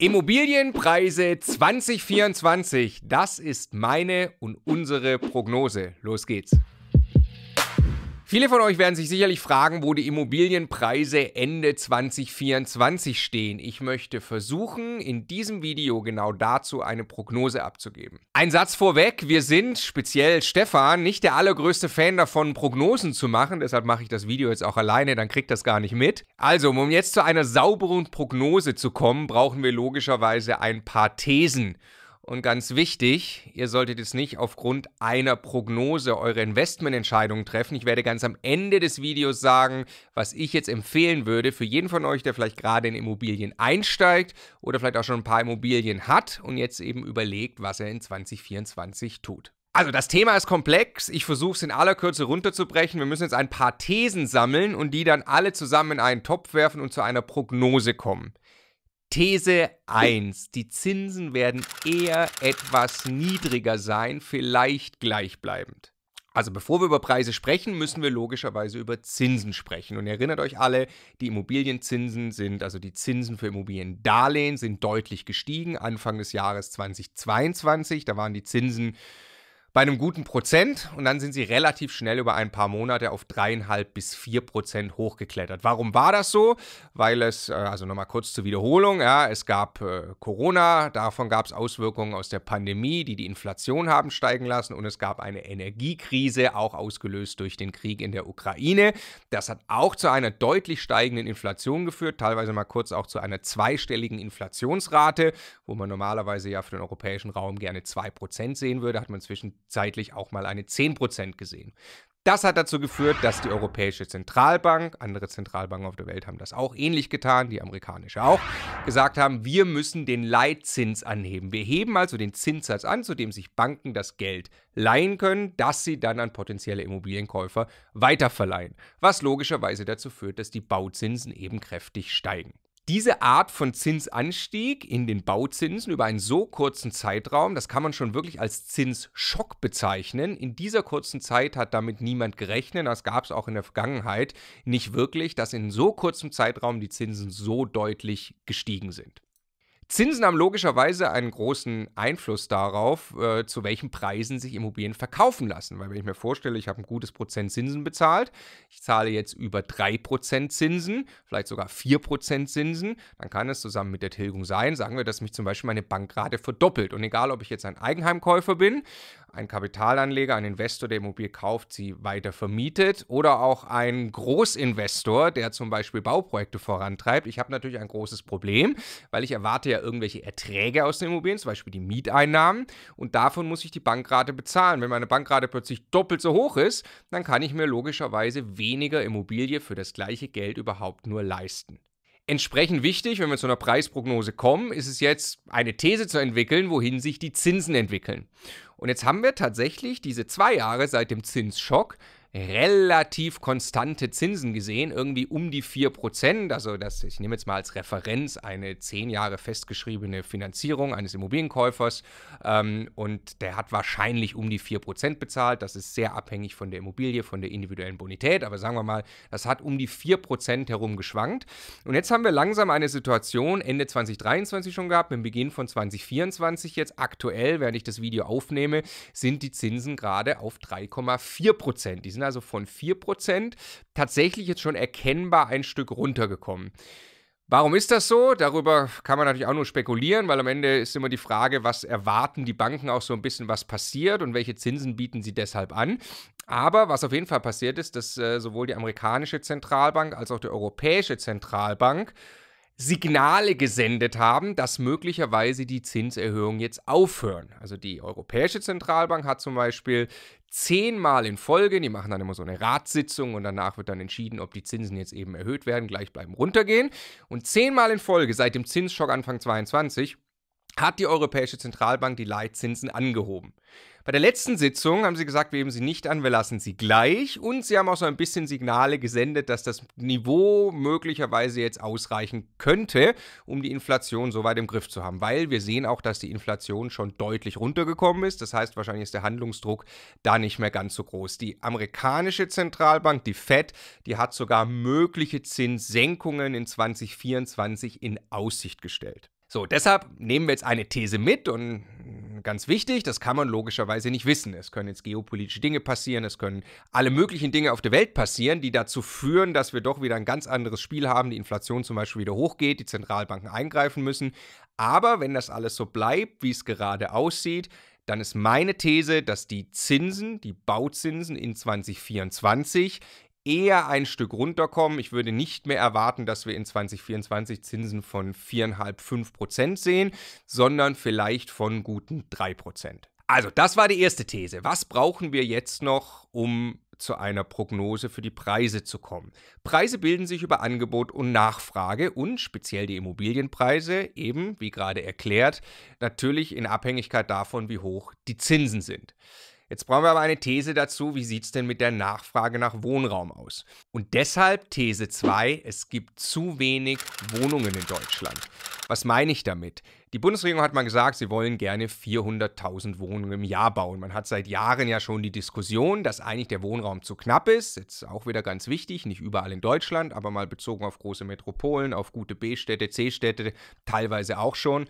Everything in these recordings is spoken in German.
Immobilienpreise 2024, das ist meine und unsere Prognose. Los geht's. Viele von euch werden sich sicherlich fragen, wo die Immobilienpreise Ende 2024 stehen. Ich möchte versuchen, in diesem Video genau dazu eine Prognose abzugeben. Ein Satz vorweg, wir sind, speziell Stefan, nicht der allergrößte Fan davon, Prognosen zu machen. Deshalb mache ich das Video jetzt auch alleine, dann kriegt das gar nicht mit. Also, um jetzt zu einer sauberen Prognose zu kommen, brauchen wir logischerweise ein paar Thesen. Und ganz wichtig, ihr solltet jetzt nicht aufgrund einer Prognose eure Investmententscheidungen treffen. Ich werde ganz am Ende des Videos sagen, was ich jetzt empfehlen würde für jeden von euch, der vielleicht gerade in Immobilien einsteigt oder vielleicht auch schon ein paar Immobilien hat und jetzt eben überlegt, was er in 2024 tut. Also das Thema ist komplex, ich versuche es in aller Kürze runterzubrechen. Wir müssen jetzt ein paar Thesen sammeln und die dann alle zusammen in einen Topf werfen und zu einer Prognose kommen. These 1. Die Zinsen werden eher etwas niedriger sein, vielleicht gleichbleibend. Also bevor wir über Preise sprechen, müssen wir logischerweise über Zinsen sprechen. Und ihr erinnert euch alle, die Immobilienzinsen sind, also die Zinsen für Immobiliendarlehen sind deutlich gestiegen. Anfang des Jahres 2022, da waren die Zinsen bei einem guten Prozent und dann sind sie relativ schnell über ein paar Monate auf dreieinhalb bis vier Prozent hochgeklettert. Warum war das so? Weil es, äh, also nochmal kurz zur Wiederholung, ja, es gab äh, Corona, davon gab es Auswirkungen aus der Pandemie, die die Inflation haben steigen lassen und es gab eine Energiekrise, auch ausgelöst durch den Krieg in der Ukraine. Das hat auch zu einer deutlich steigenden Inflation geführt, teilweise mal kurz auch zu einer zweistelligen Inflationsrate, wo man normalerweise ja für den europäischen Raum gerne zwei Prozent sehen würde, hat man zwischen zeitlich auch mal eine 10% gesehen. Das hat dazu geführt, dass die Europäische Zentralbank, andere Zentralbanken auf der Welt haben das auch ähnlich getan, die amerikanische auch, gesagt haben, wir müssen den Leitzins anheben. Wir heben also den Zinssatz an, zu dem sich Banken das Geld leihen können, das sie dann an potenzielle Immobilienkäufer weiterverleihen, was logischerweise dazu führt, dass die Bauzinsen eben kräftig steigen. Diese Art von Zinsanstieg in den Bauzinsen über einen so kurzen Zeitraum, das kann man schon wirklich als Zinsschock bezeichnen. In dieser kurzen Zeit hat damit niemand gerechnet. Das gab es auch in der Vergangenheit nicht wirklich, dass in so kurzem Zeitraum die Zinsen so deutlich gestiegen sind. Zinsen haben logischerweise einen großen Einfluss darauf, äh, zu welchen Preisen sich Immobilien verkaufen lassen. Weil wenn ich mir vorstelle, ich habe ein gutes Prozent Zinsen bezahlt, ich zahle jetzt über 3% Zinsen, vielleicht sogar 4% Zinsen, dann kann es zusammen mit der Tilgung sein, sagen wir, dass mich zum Beispiel meine Bankrate verdoppelt. Und egal, ob ich jetzt ein Eigenheimkäufer bin, ein Kapitalanleger, ein Investor, der Immobilie kauft, sie weiter vermietet oder auch ein Großinvestor, der zum Beispiel Bauprojekte vorantreibt. Ich habe natürlich ein großes Problem, weil ich erwarte ja irgendwelche Erträge aus den Immobilien, zum Beispiel die Mieteinnahmen und davon muss ich die Bankrate bezahlen. Wenn meine Bankrate plötzlich doppelt so hoch ist, dann kann ich mir logischerweise weniger Immobilie für das gleiche Geld überhaupt nur leisten. Entsprechend wichtig, wenn wir zu einer Preisprognose kommen, ist es jetzt eine These zu entwickeln, wohin sich die Zinsen entwickeln. Und jetzt haben wir tatsächlich diese zwei Jahre seit dem Zinsschock relativ konstante Zinsen gesehen, irgendwie um die 4%. Also das, ich nehme jetzt mal als Referenz eine 10 Jahre festgeschriebene Finanzierung eines Immobilienkäufers ähm, und der hat wahrscheinlich um die 4% bezahlt. Das ist sehr abhängig von der Immobilie, von der individuellen Bonität, aber sagen wir mal, das hat um die 4% herum geschwankt. Und jetzt haben wir langsam eine Situation, Ende 2023 schon gehabt, mit Beginn von 2024 jetzt aktuell, während ich das Video aufnehme, sind die Zinsen gerade auf 3,4%. Die sind also von 4%, tatsächlich jetzt schon erkennbar ein Stück runtergekommen. Warum ist das so? Darüber kann man natürlich auch nur spekulieren, weil am Ende ist immer die Frage, was erwarten die Banken auch so ein bisschen, was passiert und welche Zinsen bieten sie deshalb an. Aber was auf jeden Fall passiert ist, dass äh, sowohl die amerikanische Zentralbank als auch die europäische Zentralbank Signale gesendet haben, dass möglicherweise die Zinserhöhungen jetzt aufhören. Also die Europäische Zentralbank hat zum Beispiel zehnmal in Folge, die machen dann immer so eine Ratssitzung und danach wird dann entschieden, ob die Zinsen jetzt eben erhöht werden, gleich bleiben runtergehen. Und zehnmal in Folge seit dem Zinsschock Anfang 22 hat die Europäische Zentralbank die Leitzinsen angehoben. Bei der letzten Sitzung haben sie gesagt, wir heben sie nicht an, wir lassen sie gleich. Und sie haben auch so ein bisschen Signale gesendet, dass das Niveau möglicherweise jetzt ausreichen könnte, um die Inflation so weit im Griff zu haben. Weil wir sehen auch, dass die Inflation schon deutlich runtergekommen ist. Das heißt, wahrscheinlich ist der Handlungsdruck da nicht mehr ganz so groß. Die amerikanische Zentralbank, die Fed, die hat sogar mögliche Zinssenkungen in 2024 in Aussicht gestellt. So, deshalb nehmen wir jetzt eine These mit und mm, ganz wichtig, das kann man logischerweise nicht wissen. Es können jetzt geopolitische Dinge passieren, es können alle möglichen Dinge auf der Welt passieren, die dazu führen, dass wir doch wieder ein ganz anderes Spiel haben, die Inflation zum Beispiel wieder hochgeht, die Zentralbanken eingreifen müssen. Aber wenn das alles so bleibt, wie es gerade aussieht, dann ist meine These, dass die Zinsen, die Bauzinsen in 2024 eher ein Stück runterkommen. Ich würde nicht mehr erwarten, dass wir in 2024 Zinsen von 4,5, 5 Prozent sehen, sondern vielleicht von guten 3 Prozent. Also, das war die erste These. Was brauchen wir jetzt noch, um zu einer Prognose für die Preise zu kommen. Preise bilden sich über Angebot und Nachfrage und speziell die Immobilienpreise eben, wie gerade erklärt, natürlich in Abhängigkeit davon, wie hoch die Zinsen sind. Jetzt brauchen wir aber eine These dazu, wie sieht es denn mit der Nachfrage nach Wohnraum aus? Und deshalb These 2, es gibt zu wenig Wohnungen in Deutschland. Was meine ich damit? Die Bundesregierung hat mal gesagt, sie wollen gerne 400.000 Wohnungen im Jahr bauen. Man hat seit Jahren ja schon die Diskussion, dass eigentlich der Wohnraum zu knapp ist. Jetzt auch wieder ganz wichtig, nicht überall in Deutschland, aber mal bezogen auf große Metropolen, auf gute B-Städte, C-Städte, teilweise auch schon.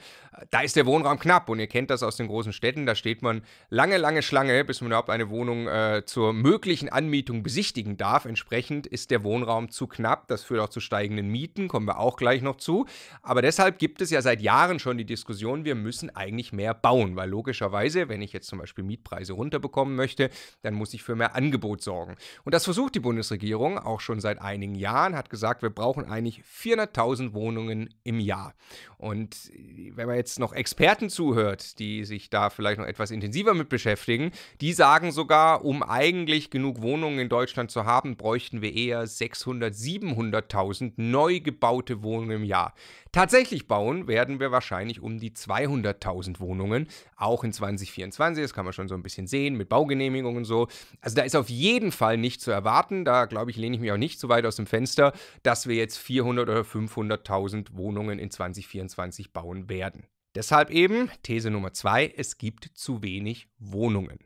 Da ist der Wohnraum knapp und ihr kennt das aus den großen Städten. Da steht man lange, lange Schlange, bis man überhaupt eine Wohnung äh, zur möglichen Anmietung besichtigen darf. Entsprechend ist der Wohnraum zu knapp. Das führt auch zu steigenden Mieten, kommen wir auch gleich noch zu. Aber deshalb gibt es ja seit Jahren schon die Diskussion, wir müssen eigentlich mehr bauen, weil logischerweise, wenn ich jetzt zum Beispiel Mietpreise runterbekommen möchte, dann muss ich für mehr Angebot sorgen. Und das versucht die Bundesregierung auch schon seit einigen Jahren, hat gesagt, wir brauchen eigentlich 400.000 Wohnungen im Jahr. Und äh, wenn man jetzt noch Experten zuhört, die sich da vielleicht noch etwas intensiver mit beschäftigen, die sagen sogar, um eigentlich genug Wohnungen in Deutschland zu haben, bräuchten wir eher 600.000, 700.000 neu gebaute Wohnungen im Jahr. Tatsächlich bauen werden wir wahrscheinlich ich, um die 200.000 Wohnungen, auch in 2024. Das kann man schon so ein bisschen sehen mit Baugenehmigungen und so. Also da ist auf jeden Fall nicht zu erwarten. Da, glaube ich, lehne ich mich auch nicht so weit aus dem Fenster, dass wir jetzt 400.000 oder 500.000 Wohnungen in 2024 bauen werden. Deshalb eben These Nummer zwei, es gibt zu wenig Wohnungen.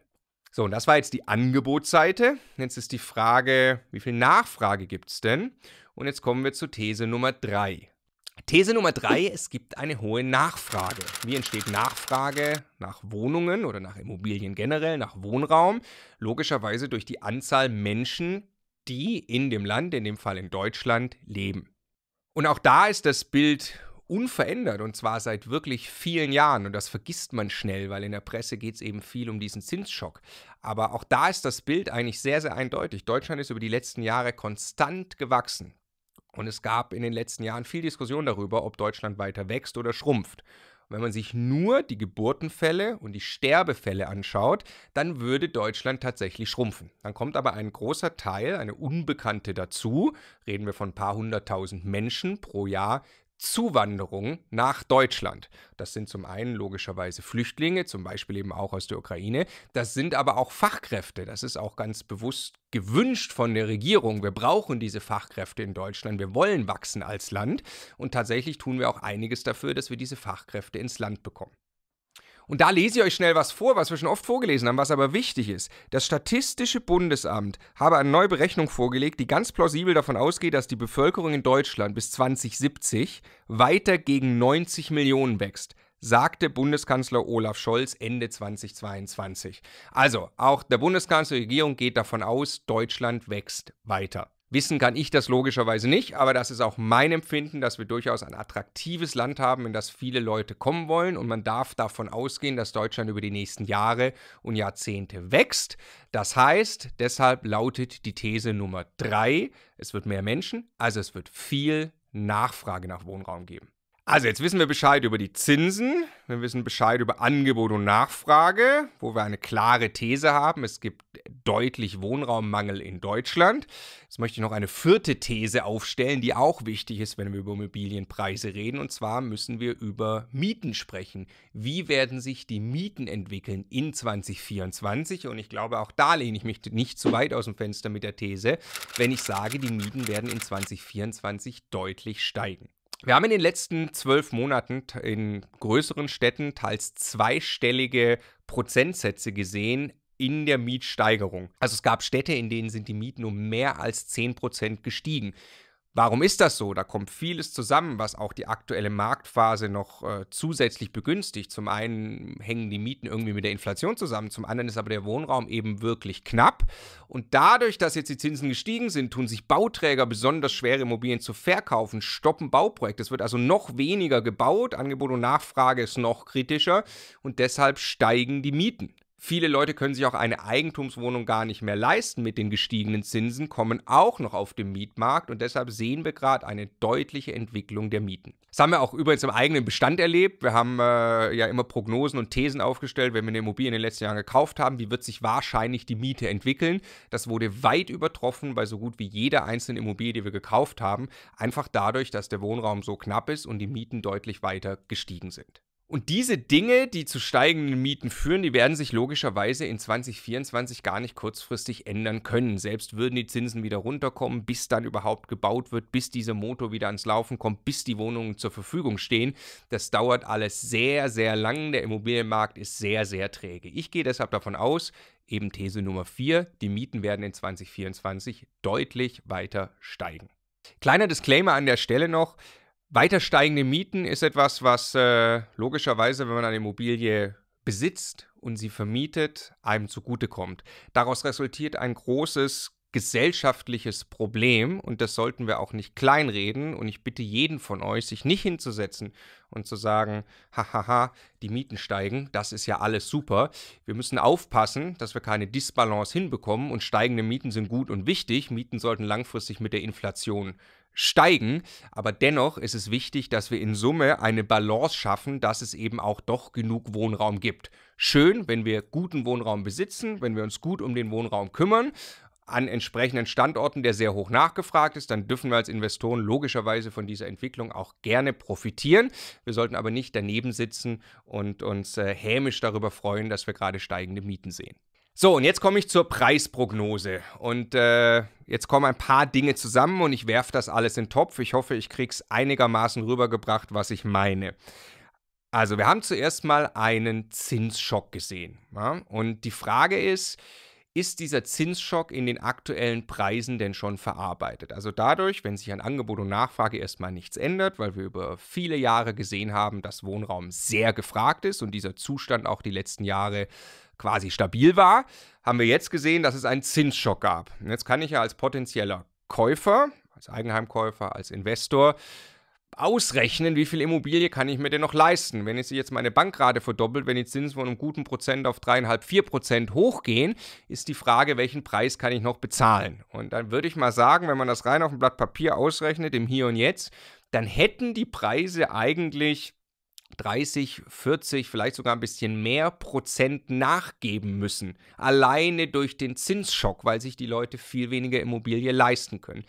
So, und das war jetzt die Angebotsseite. Jetzt ist die Frage, wie viel Nachfrage gibt es denn? Und jetzt kommen wir zu These Nummer drei. These Nummer drei, es gibt eine hohe Nachfrage. Wie entsteht Nachfrage nach Wohnungen oder nach Immobilien generell, nach Wohnraum? Logischerweise durch die Anzahl Menschen, die in dem Land, in dem Fall in Deutschland, leben. Und auch da ist das Bild unverändert und zwar seit wirklich vielen Jahren. Und das vergisst man schnell, weil in der Presse geht es eben viel um diesen Zinsschock. Aber auch da ist das Bild eigentlich sehr, sehr eindeutig. Deutschland ist über die letzten Jahre konstant gewachsen. Und es gab in den letzten Jahren viel Diskussion darüber, ob Deutschland weiter wächst oder schrumpft. Und wenn man sich nur die Geburtenfälle und die Sterbefälle anschaut, dann würde Deutschland tatsächlich schrumpfen. Dann kommt aber ein großer Teil, eine Unbekannte dazu, reden wir von ein paar hunderttausend Menschen pro Jahr, Zuwanderung nach Deutschland. Das sind zum einen logischerweise Flüchtlinge, zum Beispiel eben auch aus der Ukraine. Das sind aber auch Fachkräfte. Das ist auch ganz bewusst gewünscht von der Regierung. Wir brauchen diese Fachkräfte in Deutschland. Wir wollen wachsen als Land. Und tatsächlich tun wir auch einiges dafür, dass wir diese Fachkräfte ins Land bekommen. Und da lese ich euch schnell was vor, was wir schon oft vorgelesen haben, was aber wichtig ist. Das Statistische Bundesamt habe eine neue Berechnung vorgelegt, die ganz plausibel davon ausgeht, dass die Bevölkerung in Deutschland bis 2070 weiter gegen 90 Millionen wächst sagte Bundeskanzler Olaf Scholz Ende 2022. Also, auch der Bundeskanzler Regierung geht davon aus, Deutschland wächst weiter. Wissen kann ich das logischerweise nicht, aber das ist auch mein Empfinden, dass wir durchaus ein attraktives Land haben, in das viele Leute kommen wollen und man darf davon ausgehen, dass Deutschland über die nächsten Jahre und Jahrzehnte wächst. Das heißt, deshalb lautet die These Nummer drei: es wird mehr Menschen, also es wird viel Nachfrage nach Wohnraum geben. Also jetzt wissen wir Bescheid über die Zinsen, wir wissen Bescheid über Angebot und Nachfrage, wo wir eine klare These haben, es gibt deutlich Wohnraummangel in Deutschland. Jetzt möchte ich noch eine vierte These aufstellen, die auch wichtig ist, wenn wir über Immobilienpreise reden, und zwar müssen wir über Mieten sprechen. Wie werden sich die Mieten entwickeln in 2024? Und ich glaube, auch da lehne ich mich nicht zu weit aus dem Fenster mit der These, wenn ich sage, die Mieten werden in 2024 deutlich steigen. Wir haben in den letzten zwölf Monaten in größeren Städten teils zweistellige Prozentsätze gesehen in der Mietsteigerung. Also es gab Städte, in denen sind die Mieten um mehr als 10% gestiegen. Warum ist das so? Da kommt vieles zusammen, was auch die aktuelle Marktphase noch äh, zusätzlich begünstigt. Zum einen hängen die Mieten irgendwie mit der Inflation zusammen, zum anderen ist aber der Wohnraum eben wirklich knapp. Und dadurch, dass jetzt die Zinsen gestiegen sind, tun sich Bauträger besonders schwere Immobilien zu verkaufen, stoppen Bauprojekte. Es wird also noch weniger gebaut, Angebot und Nachfrage ist noch kritischer und deshalb steigen die Mieten. Viele Leute können sich auch eine Eigentumswohnung gar nicht mehr leisten mit den gestiegenen Zinsen, kommen auch noch auf dem Mietmarkt und deshalb sehen wir gerade eine deutliche Entwicklung der Mieten. Das haben wir auch übrigens im eigenen Bestand erlebt. Wir haben äh, ja immer Prognosen und Thesen aufgestellt, wenn wir eine Immobilie in den letzten Jahren gekauft haben, wie wird sich wahrscheinlich die Miete entwickeln. Das wurde weit übertroffen bei so gut wie jeder einzelnen Immobilie, die wir gekauft haben, einfach dadurch, dass der Wohnraum so knapp ist und die Mieten deutlich weiter gestiegen sind. Und diese Dinge, die zu steigenden Mieten führen, die werden sich logischerweise in 2024 gar nicht kurzfristig ändern können. Selbst würden die Zinsen wieder runterkommen, bis dann überhaupt gebaut wird, bis dieser Motor wieder ans Laufen kommt, bis die Wohnungen zur Verfügung stehen. Das dauert alles sehr, sehr lang. Der Immobilienmarkt ist sehr, sehr träge. Ich gehe deshalb davon aus, eben These Nummer 4, die Mieten werden in 2024 deutlich weiter steigen. Kleiner Disclaimer an der Stelle noch, weiter steigende Mieten ist etwas, was äh, logischerweise, wenn man eine Immobilie besitzt und sie vermietet, einem zugutekommt. Daraus resultiert ein großes gesellschaftliches Problem und das sollten wir auch nicht kleinreden. Und ich bitte jeden von euch, sich nicht hinzusetzen und zu sagen, hahaha, die Mieten steigen, das ist ja alles super. Wir müssen aufpassen, dass wir keine Disbalance hinbekommen und steigende Mieten sind gut und wichtig. Mieten sollten langfristig mit der Inflation steigen. Aber dennoch ist es wichtig, dass wir in Summe eine Balance schaffen, dass es eben auch doch genug Wohnraum gibt. Schön, wenn wir guten Wohnraum besitzen, wenn wir uns gut um den Wohnraum kümmern, an entsprechenden Standorten, der sehr hoch nachgefragt ist, dann dürfen wir als Investoren logischerweise von dieser Entwicklung auch gerne profitieren. Wir sollten aber nicht daneben sitzen und uns äh, hämisch darüber freuen, dass wir gerade steigende Mieten sehen. So, und jetzt komme ich zur Preisprognose. Und äh, jetzt kommen ein paar Dinge zusammen und ich werfe das alles in den Topf. Ich hoffe, ich kriege es einigermaßen rübergebracht, was ich meine. Also, wir haben zuerst mal einen Zinsschock gesehen. Ja? Und die Frage ist, ist dieser Zinsschock in den aktuellen Preisen denn schon verarbeitet? Also dadurch, wenn sich an Angebot und Nachfrage erstmal nichts ändert, weil wir über viele Jahre gesehen haben, dass Wohnraum sehr gefragt ist und dieser Zustand auch die letzten Jahre quasi stabil war, haben wir jetzt gesehen, dass es einen Zinsschock gab. Und jetzt kann ich ja als potenzieller Käufer, als Eigenheimkäufer, als Investor ausrechnen, wie viel Immobilie kann ich mir denn noch leisten. Wenn ich jetzt meine Bankrate verdoppelt, wenn die Zinsen von einem guten Prozent auf 3,5, 4% Prozent hochgehen, ist die Frage, welchen Preis kann ich noch bezahlen? Und dann würde ich mal sagen, wenn man das rein auf ein Blatt Papier ausrechnet, im Hier und Jetzt, dann hätten die Preise eigentlich 30, 40, vielleicht sogar ein bisschen mehr Prozent nachgeben müssen. Alleine durch den Zinsschock, weil sich die Leute viel weniger Immobilie leisten können.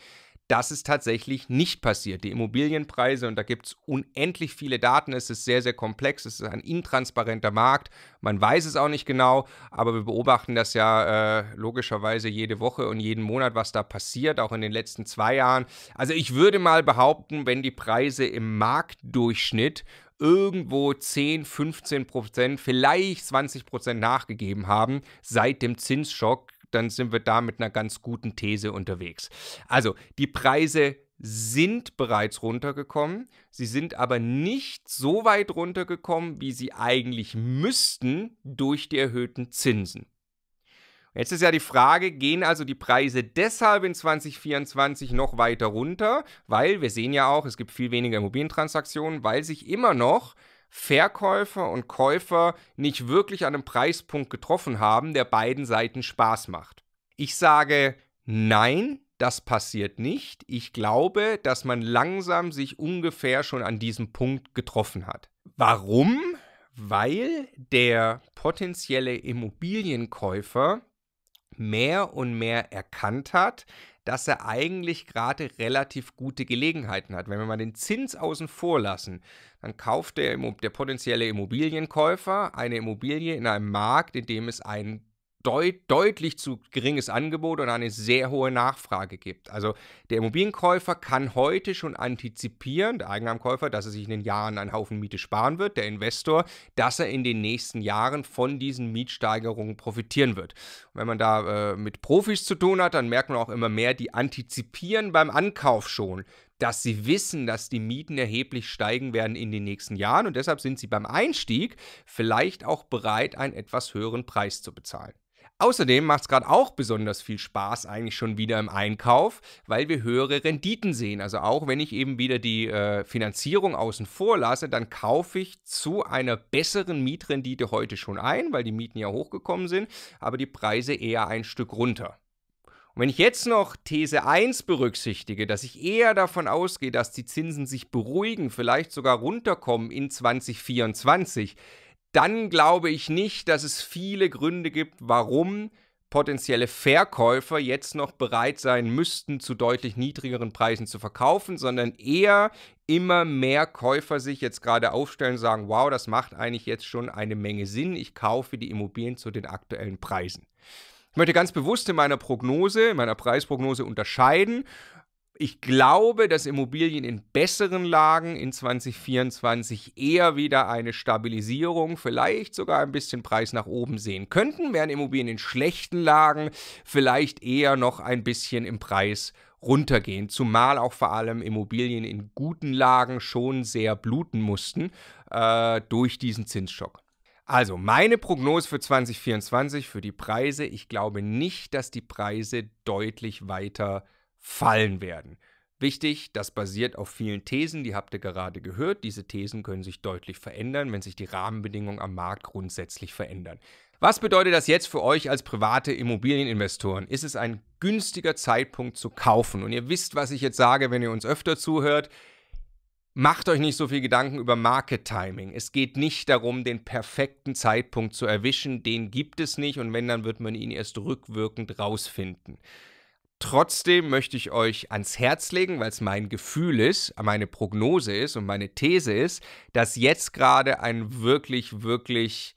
Das ist tatsächlich nicht passiert. Die Immobilienpreise, und da gibt es unendlich viele Daten, es ist sehr, sehr komplex, es ist ein intransparenter Markt, man weiß es auch nicht genau, aber wir beobachten das ja äh, logischerweise jede Woche und jeden Monat, was da passiert, auch in den letzten zwei Jahren. Also ich würde mal behaupten, wenn die Preise im Marktdurchschnitt irgendwo 10, 15 Prozent, vielleicht 20 Prozent nachgegeben haben seit dem Zinsschock, dann sind wir da mit einer ganz guten These unterwegs. Also die Preise sind bereits runtergekommen, sie sind aber nicht so weit runtergekommen, wie sie eigentlich müssten durch die erhöhten Zinsen. Jetzt ist ja die Frage, gehen also die Preise deshalb in 2024 noch weiter runter? Weil wir sehen ja auch, es gibt viel weniger Immobilientransaktionen, weil sich immer noch Verkäufer und Käufer nicht wirklich an einem Preispunkt getroffen haben, der beiden Seiten Spaß macht. Ich sage nein, das passiert nicht. Ich glaube, dass man langsam sich ungefähr schon an diesem Punkt getroffen hat. Warum? Weil der potenzielle Immobilienkäufer mehr und mehr erkannt hat, dass er eigentlich gerade relativ gute Gelegenheiten hat. Wenn wir mal den Zins außen vor lassen, dann kauft der, der potenzielle Immobilienkäufer eine Immobilie in einem Markt, in dem es einen deut deutlich zu geringes Angebot und eine sehr hohe Nachfrage gibt. Also der Immobilienkäufer kann heute schon antizipieren, der Eigenheimkäufer, dass er sich in den Jahren einen Haufen Miete sparen wird, der Investor, dass er in den nächsten Jahren von diesen Mietsteigerungen profitieren wird. Und wenn man da äh, mit Profis zu tun hat, dann merkt man auch immer mehr, die antizipieren beim Ankauf schon, dass sie wissen, dass die Mieten erheblich steigen werden in den nächsten Jahren und deshalb sind sie beim Einstieg vielleicht auch bereit, einen etwas höheren Preis zu bezahlen. Außerdem macht es gerade auch besonders viel Spaß eigentlich schon wieder im Einkauf, weil wir höhere Renditen sehen. Also auch wenn ich eben wieder die äh, Finanzierung außen vor lasse, dann kaufe ich zu einer besseren Mietrendite heute schon ein, weil die Mieten ja hochgekommen sind, aber die Preise eher ein Stück runter. Und wenn ich jetzt noch These 1 berücksichtige, dass ich eher davon ausgehe, dass die Zinsen sich beruhigen, vielleicht sogar runterkommen in 2024, dann glaube ich nicht, dass es viele Gründe gibt, warum potenzielle Verkäufer jetzt noch bereit sein müssten, zu deutlich niedrigeren Preisen zu verkaufen, sondern eher immer mehr Käufer sich jetzt gerade aufstellen und sagen, wow, das macht eigentlich jetzt schon eine Menge Sinn, ich kaufe die Immobilien zu den aktuellen Preisen. Ich möchte ganz bewusst in meiner Prognose, in meiner Preisprognose unterscheiden ich glaube, dass Immobilien in besseren Lagen in 2024 eher wieder eine Stabilisierung, vielleicht sogar ein bisschen Preis nach oben sehen könnten, während Immobilien in schlechten Lagen vielleicht eher noch ein bisschen im Preis runtergehen, zumal auch vor allem Immobilien in guten Lagen schon sehr bluten mussten äh, durch diesen Zinsschock. Also meine Prognose für 2024 für die Preise, ich glaube nicht, dass die Preise deutlich weiter steigen fallen werden. Wichtig, das basiert auf vielen Thesen, die habt ihr gerade gehört. Diese Thesen können sich deutlich verändern, wenn sich die Rahmenbedingungen am Markt grundsätzlich verändern. Was bedeutet das jetzt für euch als private Immobilieninvestoren? Ist es ein günstiger Zeitpunkt zu kaufen? Und ihr wisst, was ich jetzt sage, wenn ihr uns öfter zuhört. Macht euch nicht so viel Gedanken über Market Timing. Es geht nicht darum, den perfekten Zeitpunkt zu erwischen. Den gibt es nicht und wenn, dann wird man ihn erst rückwirkend rausfinden. Trotzdem möchte ich euch ans Herz legen, weil es mein Gefühl ist, meine Prognose ist und meine These ist, dass jetzt gerade ein wirklich, wirklich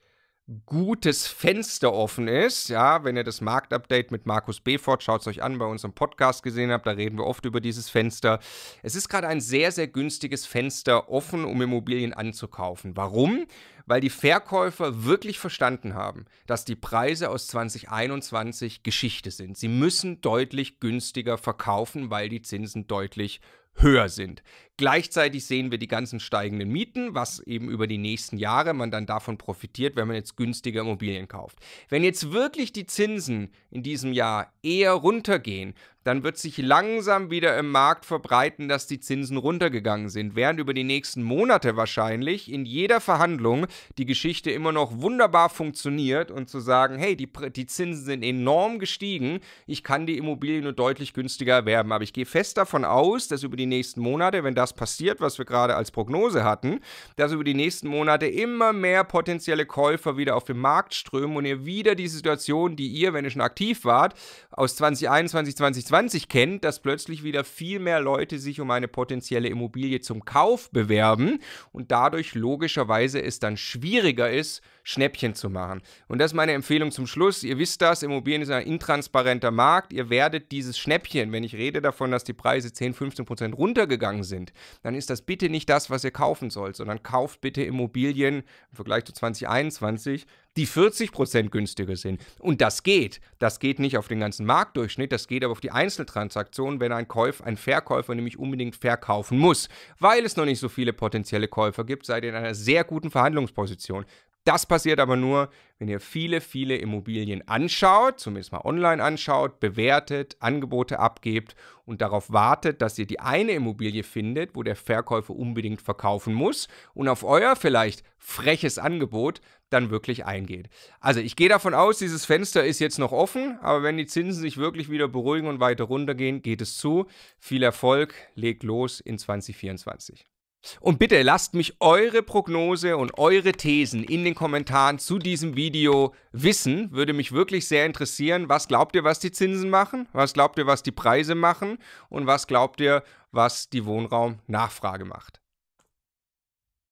gutes Fenster offen ist. Ja, wenn ihr das Marktupdate mit Markus Befort, schaut es euch an, bei unserem Podcast gesehen habt, da reden wir oft über dieses Fenster. Es ist gerade ein sehr, sehr günstiges Fenster offen, um Immobilien anzukaufen. Warum? Weil die Verkäufer wirklich verstanden haben, dass die Preise aus 2021 Geschichte sind. Sie müssen deutlich günstiger verkaufen, weil die Zinsen deutlich höher sind. Gleichzeitig sehen wir die ganzen steigenden Mieten, was eben über die nächsten Jahre man dann davon profitiert, wenn man jetzt günstige Immobilien kauft. Wenn jetzt wirklich die Zinsen in diesem Jahr eher runtergehen, dann wird sich langsam wieder im Markt verbreiten, dass die Zinsen runtergegangen sind, während über die nächsten Monate wahrscheinlich in jeder Verhandlung die Geschichte immer noch wunderbar funktioniert und zu sagen, hey, die, die Zinsen sind enorm gestiegen, ich kann die Immobilien nur deutlich günstiger erwerben. Aber ich gehe fest davon aus, dass über die nächsten Monate, wenn das das passiert, was wir gerade als Prognose hatten, dass über die nächsten Monate immer mehr potenzielle Käufer wieder auf den Markt strömen und ihr wieder die Situation, die ihr, wenn ihr schon aktiv wart, aus 2021, 2020 kennt, dass plötzlich wieder viel mehr Leute sich um eine potenzielle Immobilie zum Kauf bewerben und dadurch logischerweise es dann schwieriger ist, Schnäppchen zu machen. Und das ist meine Empfehlung zum Schluss. Ihr wisst das, Immobilien ist ein intransparenter Markt. Ihr werdet dieses Schnäppchen, wenn ich rede davon, dass die Preise 10, 15 Prozent runtergegangen sind, dann ist das bitte nicht das, was ihr kaufen sollt, sondern kauft bitte Immobilien im Vergleich zu 2021, die 40 günstiger sind. Und das geht. Das geht nicht auf den ganzen Marktdurchschnitt, das geht aber auf die Einzeltransaktionen, wenn ein Käuf, ein Verkäufer nämlich unbedingt verkaufen muss, weil es noch nicht so viele potenzielle Käufer gibt, seid ihr in einer sehr guten Verhandlungsposition. Das passiert aber nur, wenn ihr viele, viele Immobilien anschaut, zumindest mal online anschaut, bewertet, Angebote abgebt und darauf wartet, dass ihr die eine Immobilie findet, wo der Verkäufer unbedingt verkaufen muss und auf euer vielleicht freches Angebot dann wirklich eingeht. Also ich gehe davon aus, dieses Fenster ist jetzt noch offen, aber wenn die Zinsen sich wirklich wieder beruhigen und weiter runtergehen, geht es zu. Viel Erfolg, legt los in 2024. Und bitte lasst mich eure Prognose und eure Thesen in den Kommentaren zu diesem Video wissen. Würde mich wirklich sehr interessieren. Was glaubt ihr, was die Zinsen machen? Was glaubt ihr, was die Preise machen? Und was glaubt ihr, was die Wohnraumnachfrage macht?